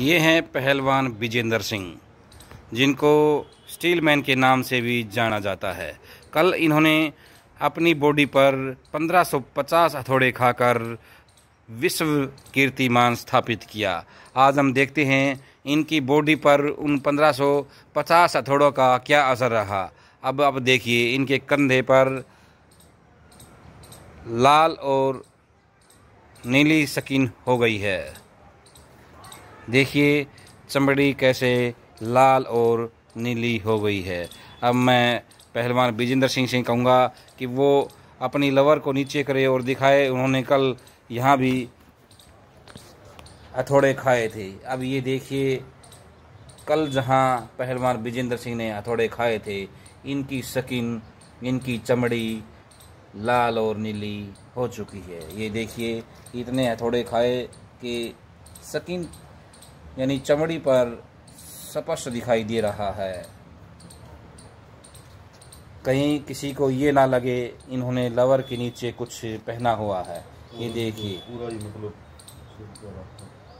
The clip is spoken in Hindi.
ये हैं पहलवान विजेंद्र सिंह जिनको स्टील मैन के नाम से भी जाना जाता है कल इन्होंने अपनी बॉडी पर 1550 हथौड़े खाकर विश्व कीर्तिमान स्थापित किया आज हम देखते हैं इनकी बॉडी पर उन 1550 हथौड़ों का क्या असर रहा अब अब देखिए इनके कंधे पर लाल और नीली शकीन हो गई है देखिए चमड़ी कैसे लाल और नीली हो गई है अब मैं पहलवान बिजेंद्र सिंह से कहूँगा कि वो अपनी लवर को नीचे करे और दिखाए उन्होंने कल यहाँ भी हथौड़े खाए थे अब ये देखिए कल जहाँ पहलवान बिजेंद्र सिंह ने हथौड़े खाए थे इनकी स्किन इनकी चमड़ी लाल और नीली हो चुकी है ये देखिए इतने हथौड़े खाए कि स्किन यानी चमड़ी पर स्पष्ट दिखाई दे रहा है कहीं किसी को ये ना लगे इन्होंने लवर के नीचे कुछ पहना हुआ है ये देखिए पूरा ही मतलब